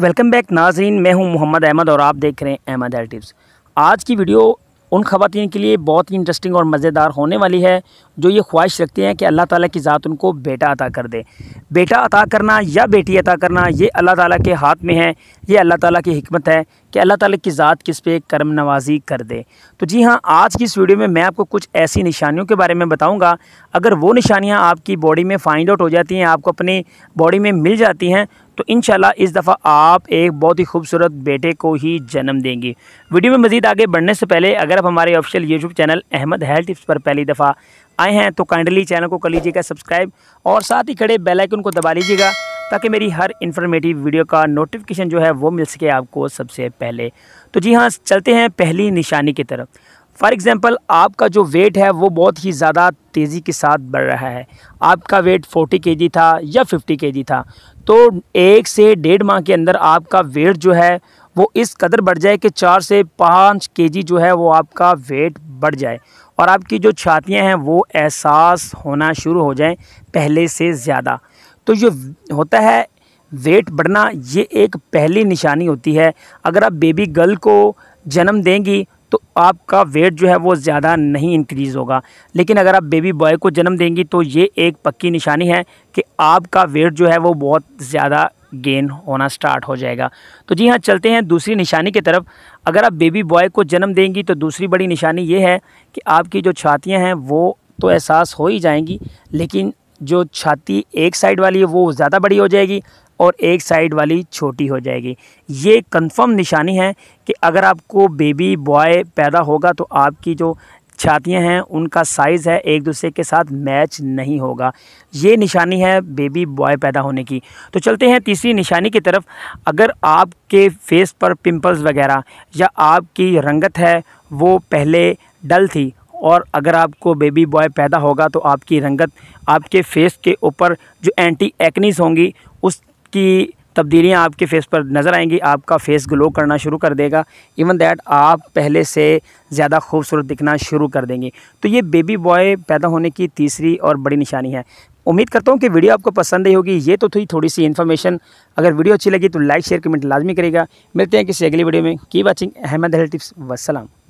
welcome back नाजरीन मैं हूं मोहम्मद अहमद और आप देख रहे हैं अहमद एल टिप्स आज की वीडियो उन खातन के लिए बहुत ही इंटरेस्टिंग और मज़ेदार होने वाली है जो ये ख्वाहिश रखती हैं कि अल्लाह ताला की ज़ात उनको बेटा अता कर दे बेटा अता करना या बेटी अता करना ये अल्लाह ताला के हाथ में है ये अल्लाह ताला की हमत है कि अल्लाह ताला की ज़ात किस पे करम नवाजी कर दे तो जी हाँ आज की इस वीडियो में मैं आपको कुछ ऐसी निशानियों के बारे में बताऊंगा अगर वो निशानियाँ आपकी बॉडी में फाइंड आउट हो जाती हैं आपको अपनी बॉडी में मिल जाती हैं तो इन इस दफ़ा आप एक बहुत ही खूबसूरत बेटे को ही जन्म देंगी वीडियो में मज़ीद आगे बढ़ने से पहले अगर आप हमारे official YouTube channel Ahmad health tips पर पहली दफ़ा आए हैं तो काइंडली चैनल को कर लीजिएगा सब्सक्राइब और साथ ही खड़े बेलाइकन को दबा लीजिएगा ताकि मेरी हर इन्फॉर्मेटिव वीडियो का नोटिफिकेशन जो है वो मिल सके आपको सबसे पहले तो जी हाँ चलते हैं पहली निशानी की तरफ फॉर एग्ज़ाम्पल आपका जो वेट है वो बहुत ही ज़्यादा तेज़ी के साथ बढ़ रहा है आपका वेट 40 के था या 50 के था तो एक से डेढ़ माह के अंदर आपका वेट जो है वो इस कदर बढ़ जाए कि चार से पाँच के जो है वो आपका वेट बढ़ जाए और आपकी जो छातियाँ हैं वो एहसास होना शुरू हो जाएँ पहले से ज़्यादा तो जो होता है वेट बढ़ना ये एक पहली निशानी होती है अगर आप बेबी गर्ल को जन्म देंगी तो आपका वेट जो है वो ज़्यादा नहीं इंक्रीज़ होगा लेकिन अगर आप बेबी बॉय को जन्म देंगी तो ये एक पक्की निशानी है कि आपका वेट जो है वो बहुत ज़्यादा गेन होना स्टार्ट हो जाएगा तो जी हाँ चलते हैं दूसरी निशानी की तरफ अगर आप बेबी बॉय को जन्म देंगी तो दूसरी बड़ी निशानी ये है कि आपकी जो छातियाँ हैं वो तो एहसास हो ही जाएंगी लेकिन जो छाती एक साइड वाली है वो ज़्यादा बड़ी हो जाएगी और एक साइड वाली छोटी हो जाएगी ये कंफर्म निशानी है कि अगर आपको बेबी बॉय पैदा होगा तो आपकी जो छातियाँ हैं उनका साइज़ है एक दूसरे के साथ मैच नहीं होगा ये निशानी है बेबी बॉय पैदा होने की तो चलते हैं तीसरी निशानी की तरफ अगर आपके फेस पर पिंपल्स वगैरह या आपकी रंगत है वो पहले डल थी और अगर आपको बेबी बॉय पैदा होगा तो आपकी रंगत आपके फेस के ऊपर जो एंटी एक्निस होंगी उसकी तब्दीलियाँ आपके फेस पर नज़र आएंगी आपका फेस ग्लो करना शुरू कर देगा इवन दैट आप पहले से ज़्यादा खूबसूरत दिखना शुरू कर देंगे तो ये बेबी बॉय पैदा होने की तीसरी और बड़ी निशानी है उम्मीद करता हूँ कि वीडियो आपको पसंद ही होगी ये तो थी थोड़ी सी इन्फॉर्मेशन अगर वीडियो अच्छी लगी तो लाइक शेयर कमेंट लाजमी करेगा मिलते हैं किसी अगली वीडियो में की वॉचिंग अहमद हेल्थ टिप्स वसलम